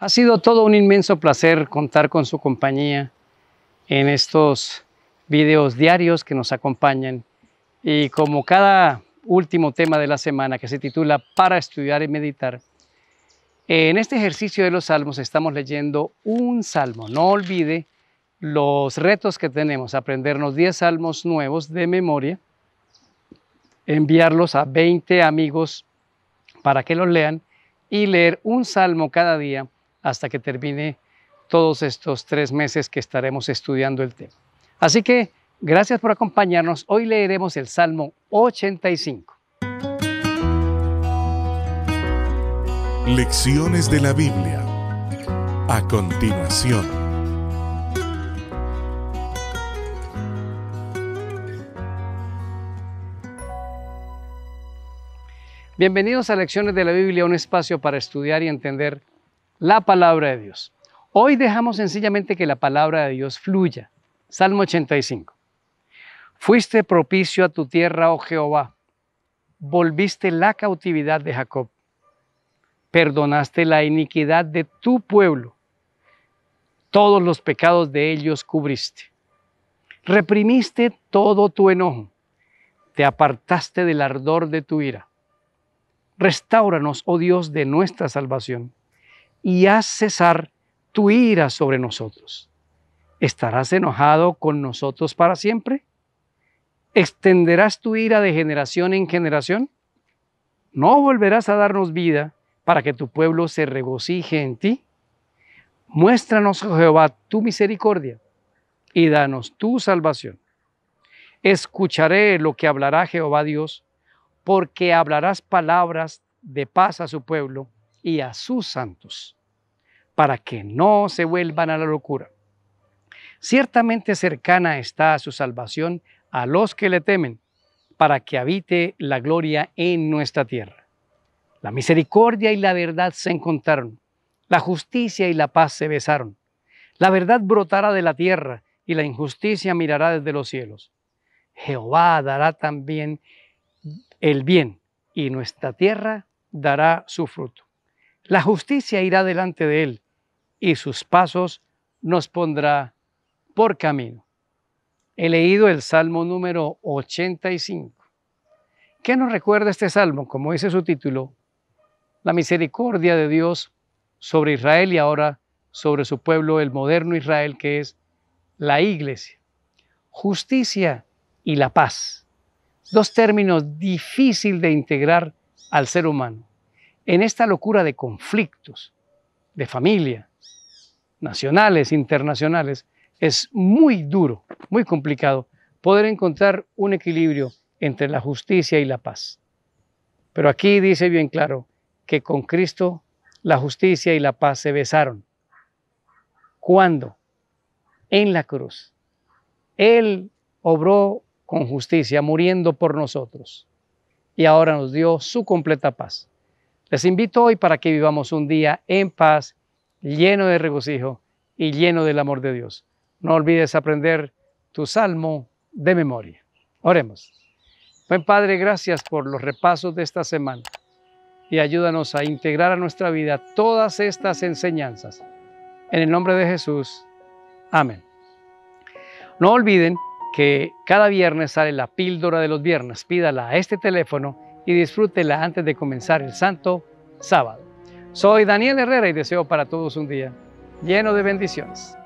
Ha sido todo un inmenso placer contar con su compañía en estos videos diarios que nos acompañan y como cada último tema de la semana que se titula Para estudiar y meditar, en este ejercicio de los salmos estamos leyendo un salmo. No olvide los retos que tenemos, aprendernos 10 salmos nuevos de memoria, enviarlos a 20 amigos para que los lean y leer un salmo cada día hasta que termine todos estos tres meses que estaremos estudiando el tema. Así que gracias por acompañarnos. Hoy leeremos el Salmo 85. Lecciones de la Biblia. A continuación. Bienvenidos a Lecciones de la Biblia, un espacio para estudiar y entender la palabra de Dios. Hoy dejamos sencillamente que la palabra de Dios fluya. Salmo 85. Fuiste propicio a tu tierra, oh Jehová. Volviste la cautividad de Jacob. Perdonaste la iniquidad de tu pueblo. Todos los pecados de ellos cubriste. Reprimiste todo tu enojo. Te apartaste del ardor de tu ira. Restáuranos, oh Dios, de nuestra salvación y haz cesar tu ira sobre nosotros. ¿Estarás enojado con nosotros para siempre? ¿Extenderás tu ira de generación en generación? ¿No volverás a darnos vida para que tu pueblo se regocije en ti? Muéstranos, oh Jehová, tu misericordia y danos tu salvación. Escucharé lo que hablará Jehová Dios, porque hablarás palabras de paz a su pueblo y a sus santos, para que no se vuelvan a la locura. Ciertamente cercana está su salvación a los que le temen, para que habite la gloria en nuestra tierra. La misericordia y la verdad se encontraron, la justicia y la paz se besaron. La verdad brotará de la tierra y la injusticia mirará desde los cielos. Jehová dará también el bien y nuestra tierra dará su fruto. La justicia irá delante de él y sus pasos nos pondrá por camino. He leído el Salmo número 85. ¿Qué nos recuerda este Salmo? Como dice su título, la misericordia de Dios sobre Israel y ahora sobre su pueblo, el moderno Israel, que es la iglesia. Justicia y la paz. Dos términos difíciles de integrar al ser humano en esta locura de conflictos, de familia, nacionales, internacionales, es muy duro, muy complicado poder encontrar un equilibrio entre la justicia y la paz. Pero aquí dice bien claro que con Cristo la justicia y la paz se besaron. Cuando En la cruz. Él obró con justicia, muriendo por nosotros. Y ahora nos dio su completa paz. Les invito hoy para que vivamos un día en paz, lleno de regocijo y lleno del amor de Dios. No olvides aprender tu salmo de memoria. Oremos. Buen Padre, gracias por los repasos de esta semana y ayúdanos a integrar a nuestra vida todas estas enseñanzas. En el nombre de Jesús. Amén. No olviden que cada viernes sale la píldora de los viernes. Pídala a este teléfono y disfrútela antes de comenzar el santo sábado. Soy Daniel Herrera y deseo para todos un día lleno de bendiciones.